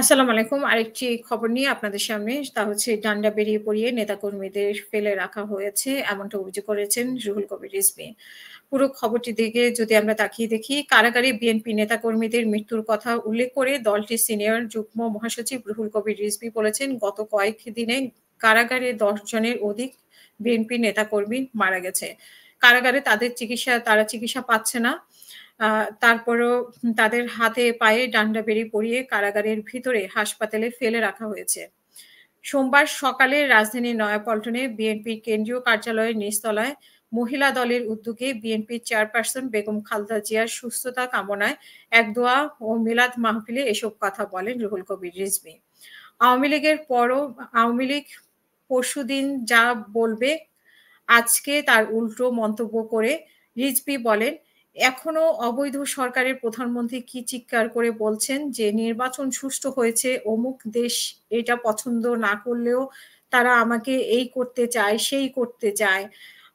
আসসালামু আলাইকুম আরেকটি খবর নিয়ে আপনাদের সামনে তা হচ্ছে ডান্ডা বেরিয়ে পড়িয়ে নেতাকর্মীদের ফেলে রাখা হয়েছে এমনটা অভিযোগ করেছেন রুহুল কবির রিজবি পুরো খবরটি দিকে যদি আমরা তাকিয়ে দেখি কারাগারে বিএনপি নেতাকর্মীদের মৃত্যুর কথা উল্লেখ করে দলটির সিনিয়র যুগ্ম মহাসচিব রুহুল কবির রিজবি বলেছেন গত কয়েক দিনে কারাগারে দশ জনের অধিক বিএনপি নেতাকর্মী মারা গেছে কারাগারে তাদের চিকিৎসা তারা চিকিৎসা পাচ্ছে না তারপরও তাদের হাতে পায়ে ডান্ডা বেরিয়ে পরিয়ে কারাগারের ভিতরে হাসপাতালে ফেলে রাখা হয়েছে সোমবার সকালে রাজধানীর নয়াপল্টনে বিএনপির কেন্দ্রীয় কার্যালয়ের নিচতলায় মহিলা দলের উদ্যোগে বিএনপির চেয়ারপারসন বেগম খালদা জিয়ার সুস্থতা কামনায় এক দোয়া ও মিলাদ মাহফিলে এসব কথা বলেন রুহুল কবির রিজমি আওয়ামী লীগের পরও আওয়ামী লীগ পরশুদিন যা বলবে আজকে তার উল্টো মন্তব্য করে রিজবি বলেন এখনো অবৈধ সরকারের প্রধানমন্ত্রী কি চিৎকার করে বলছেন যে নির্বাচন সুষ্ঠু হয়েছে অমুক দেশ এটা পছন্দ না করলেও তারা আমাকে এই করতে চায় সেই করতে চায়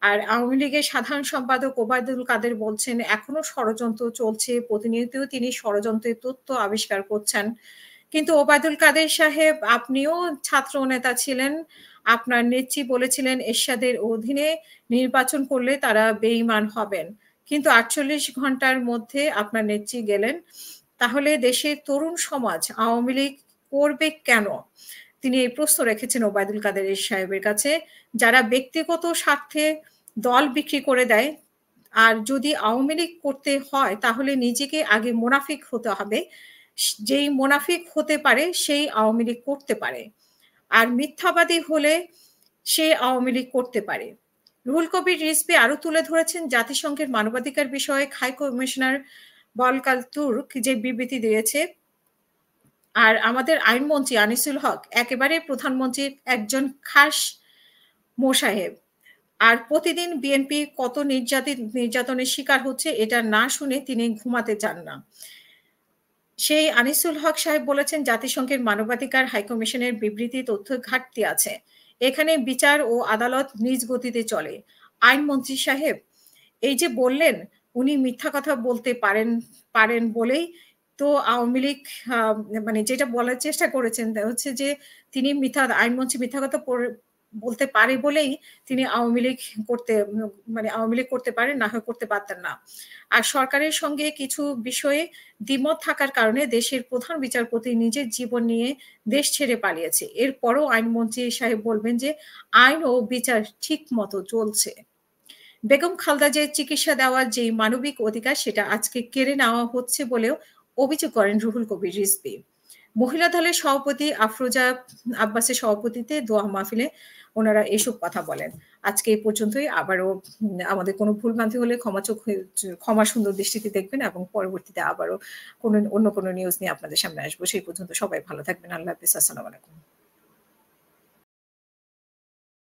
আর আওয়ামী লীগের সাধারণ সম্পাদক ওবায়দুল কাদের বলছেন এখনো ষড়যন্ত্র চলছে প্রতিনিয়তও তিনি ষড়যন্ত্রের তথ্য আবিষ্কার করছেন কিন্তু ওবায়দুল কাদের সাহেব আপনিও ছাত্র নেতা ছিলেন আপনার নেত্রী বলেছিলেন এরশাদের অধীনে নির্বাচন করলে তারা বেইমান হবেন কিন্তু আটচল্লিশ ঘন্টার মধ্যে আপনার নেত্রী গেলেন তাহলে দেশের তরুণ সমাজ আওয়ামী লীগ করবে কেন তিনি এই প্রশ্ন রেখেছেন ওবায়দুল কাদের সাহেবের কাছে যারা ব্যক্তিগত স্বার্থে দল বিক্রি করে দেয় আর যদি আওয়ামী লীগ করতে হয় তাহলে নিজেকে আগে মোনাফিক হতে হবে যেই মোনাফিক হতে পারে সেই আওয়ামী লীগ করতে পারে আর মিথ্যাবাদী হলে সে আওয়ামী লীগ করতে পারে রুহুল কবির রিসপি আরো তুলে ধরেছেন জাতিসংঘের মানবাধিকার বিষয়ে হাই কমিশনার বলকাল তুর্ক যে বিবৃতি দিয়েছে আর আমাদের আইনমন্ত্রী আনিসুল হক একেবারে প্রধানমন্ত্রীর একজন খাস মোসাহেব আর প্রতিদিন বিএনপি কত নির্যাতিত নির্যাতনের শিকার হচ্ছে এটা না শুনে তিনি ঘুমাতে চান না সেই আনিসুল হক সাহেব বলেছেন জাতিসংঘের মানবাধিকার হাইকমিশনের বিবৃতি তথ্য ঘাটতি আছে এখানে বিচার ও আদালত নিজ গতিতে চলে আইনমন্ত্রী সাহেব এই যে বললেন উনি মিথ্যা কথা বলতে পারেন পারেন বলেই তো আওয়ামী লীগ মানে যেটা বলার চেষ্টা করেছেন হচ্ছে যে তিনি মিথ্যা আইনমন্ত্রী মিথ্যা কথা বলতে পারে বলেই তিনি আওয়ামী লীগ করতে মানে আওয়ামী লীগ করতে পারে না হয় করতে পারতেন না আর সরকারের সঙ্গে কিছু বিষয়ে দ্বিমত থাকার কারণে দেশের প্রধান বিচারপতি নিজের জীবন নিয়ে দেশ ছেড়ে পালিয়েছে এরপরও আইনমন্ত্রী সাহেব বলবেন যে আইন ও বিচার ঠিক মতো চলছে বেগম খালদা যে চিকিৎসা দেওয়ার যে মানবিক অধিকার সেটা আজকে কেড়ে নেওয়া হচ্ছে বলেও অভিযোগ করেন রুহুল কবির রিজবি মহিলা দলের সভাপতি আফরোজা আব্বাসের সভাপতিতে দোয়া মাহফিলে ওনারা এসব কথা বলেন আজকে এই পর্যন্তই আবারও আমাদের কোনো ভুল ভ্রান্তি হলে ক্ষমা চোখ ক্ষমা সুন্দর দৃষ্টিতে দেখবেন এবং পরবর্তীতে আবারও কোনো অন্য কোনো নিউজ নিয়ে আপনাদের সামনে আসবো সেই পর্যন্ত সবাই ভালো থাকবেন আল্লাহ হাফিজ আসসালাম আলাইকুম